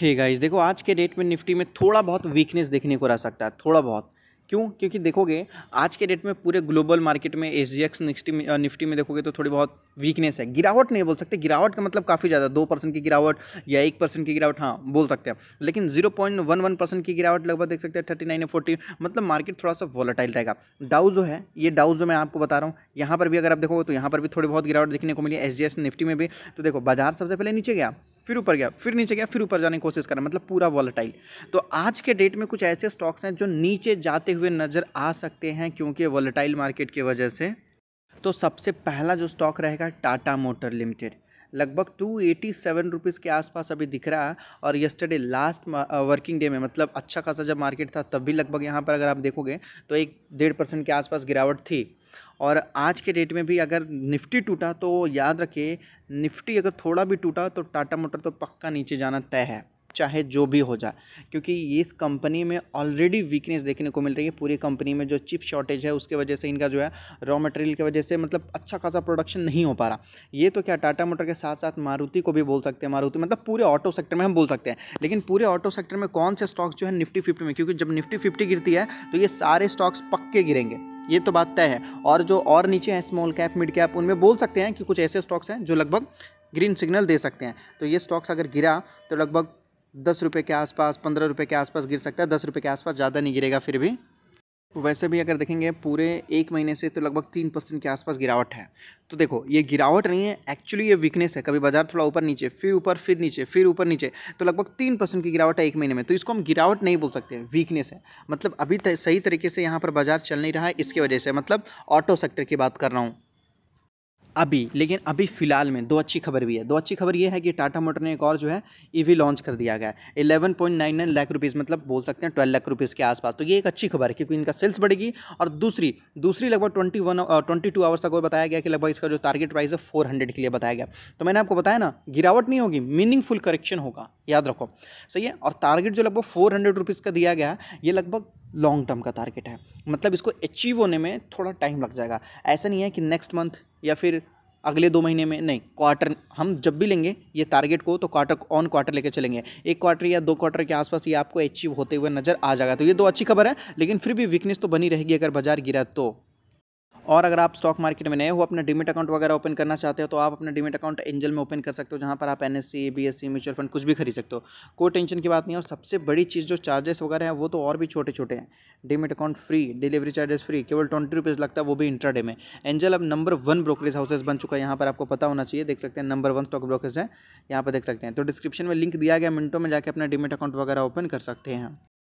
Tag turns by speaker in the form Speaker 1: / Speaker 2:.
Speaker 1: हे hey guys देखो आज के डेट में निफ्टी में थोड़ा बहुत वीकनेस देखने को रह सकता है थोड़ा बहुत क्यों क्योंकि देखोगे आज के डेट में पूरे ग्लोबल मार्केट में एस जी एक्स निफ्टी में निफ्टी में देखोगे तो थोड़ी बहुत वीकनेस है गिरावट नहीं बोल सकते गिरावट का मतलब काफ़ी ज़्यादा दो परसेंट की गिरावट या एक परसेंट की गिरावट हाँ बोल सकते हैं लेकिन zero point one one percent की गिरावट लगभग देख सकते हैं थर्टी नाइन या फोर्टी मतलब मार्केट थोड़ा सा वॉलेटाइल रहेगा डाउ जो है ये डाउ जो मैं आपको बता रहा हूँ यहाँ पर भी अगर आप देखोगे तो यहाँ पर भी थोड़ी बहुत गिरावट देखने को मिली एस निफ्टी में भी तो देखो बाजार सबसे पहले नीचे गया फिर ऊपर गया फिर नीचे गया फिर ऊपर जाने की कोशिश है मतलब पूरा वॉलेटाइल तो आज के डेट में कुछ ऐसे स्टॉक्स हैं जो नीचे जाते हुए नज़र आ सकते हैं क्योंकि वॉलेटाइल मार्केट की वजह से तो सबसे पहला जो स्टॉक रहेगा टाटा मोटर लिमिटेड लगभग टू एटी सेवन रुपीज़ के आसपास अभी दिख रहा है और यस्टरडे लास्ट वर्किंग डे में मतलब अच्छा खासा जब मार्केट था तब भी लगभग यहाँ पर अगर आप देखोगे तो एक डेढ़ परसेंट के आसपास गिरावट थी और आज के डेट में भी अगर निफ्टी टूटा तो याद रखिए निफ्टी अगर थोड़ा भी टूटा तो टाटा मोटर तो पक्का नीचे जाना तय है चाहे जो भी हो जाए क्योंकि ये इस कंपनी में ऑलरेडी वीकनेस देखने को मिल रही है पूरी कंपनी में जो चिप शॉर्टेज है उसके वजह से इनका जो है रॉ मटेरियल की वजह से मतलब अच्छा खासा प्रोडक्शन नहीं हो पा रहा ये तो क्या टाटा मोटर के साथ साथ मारुति को भी बोल सकते हैं मारुति मतलब पूरे ऑटो सेक्टर में हम बोल सकते हैं लेकिन पूरे ऑटो सेक्टर में कौन से स्टॉक्स जो है निफ्टी फिफ्टी में क्योंकि जब निफ्टी फिफ्टी गिरती है तो ये सारे स्टॉक्स पक्के गिरेंगे ये तो बात तय है और जो और नीचे हैं स्मॉल कैप मिड कैप उनमें बोल सकते हैं कि कुछ ऐसे स्टॉक्स हैं जो लगभग ग्रीन सिग्नल दे सकते हैं तो ये स्टॉक्स अगर गिरा तो लगभग दस रुपये के आसपास पंद्रह रुपये के आसपास गिर सकता है दस रुपये के आसपास ज़्यादा नहीं गिरेगा फिर भी वैसे भी अगर देखेंगे पूरे एक महीने से तो लगभग तीन परसेंट के आसपास गिरावट है तो देखो ये गिरावट नहीं है एक्चुअली ये वीकनेस है कभी बाजार थोड़ा ऊपर नीचे फिर ऊपर फिर नीचे फिर ऊपर नीचे तो लगभग तीन परसेंट की गिरावट है एक महीने में तो इसको हम गिरावट नहीं बोल सकते वीकनेस है मतलब अभी सही तरीके से यहाँ पर बाजार चल नहीं रहा है इसकी वजह से मतलब ऑटो सेक्टर की बात कर रहा हूँ अभी लेकिन अभी फ़िलहाल में दो अच्छी खबर भी है दो अच्छी खबर ये है कि टाटा मोटर ने एक और जो है ईवी e लॉन्च कर दिया गया है eleven point nine nine lakh rupees मतलब बोल सकते हैं ट्वेल्व लाख रुपीज़ के आसपास तो ये एक अच्छी खबर है क्योंकि इनका सेल्स बढ़ेगी और दूसरी दूसरी लगभग twenty one twenty two hours तक बताया गया कि लगभग इसका जो टारगेट प्राइस है फोर के लिए बताया गया तो मैंने आपको बताया ना गिरावट नहीं होगी मीनिंगफुल करेक्शन होगा याद रखो सही है और टारगेट जो लगभग फोर हंड्रेड रुपीज़ का दिया गया ये लगभग लॉन्ग टर्म का टारगेट है मतलब इसको अचीव होने में थोड़ा टाइम लग जाएगा ऐसा नहीं है कि नेक्स्ट मंथ या फिर अगले दो महीने में नहीं क्वार्टर हम जब भी लेंगे ये टारगेट को तो क्वार्टर ऑन क्वार्टर लेके चलेंगे एक क्वार्टर या दो क्वार्टर के आसपास ये आपको अचीव होते हुए नजर आ जाएगा तो ये दो अच्छी खबर है लेकिन फिर भी वीकनेस तो बनी रहेगी अगर बाजार गिरा तो और अगर आप स्टॉक मार्केट में नए हो अपना डिमिट अकाउंट वगैरह ओपन करना चाहते हो तो आप अपना डिमिट अकाउंट एंजल में ओपन कर सकते हो जहाँ पर आप N S C B S C mutual fund कुछ भी खरीद सकते हो कोई टेंशन की बात नहीं और सबसे बड़ी चीज़ जो चार्जेस वगैरह हैं वो तो और भी छोटे छोटे हैं demat account free delivery charges free केवल ट्वेंटी रुपीज़ लगता है वो भी इंट्राडे में एंजल अब नंबर वन ब्रोकरेज हाउसेज बन चुका है यहाँ पर आपको पता होना चाहिए देख सकते हैं नंबर वन स्टॉक ब्रोकरेज है यहाँ पर देख सकते हैं तो डिस्क्रिप्शन में लिंक दिया गया मिनटों में जाकर अपना डिमिट अकाउंट वगैरह ओपन कर सकते हैं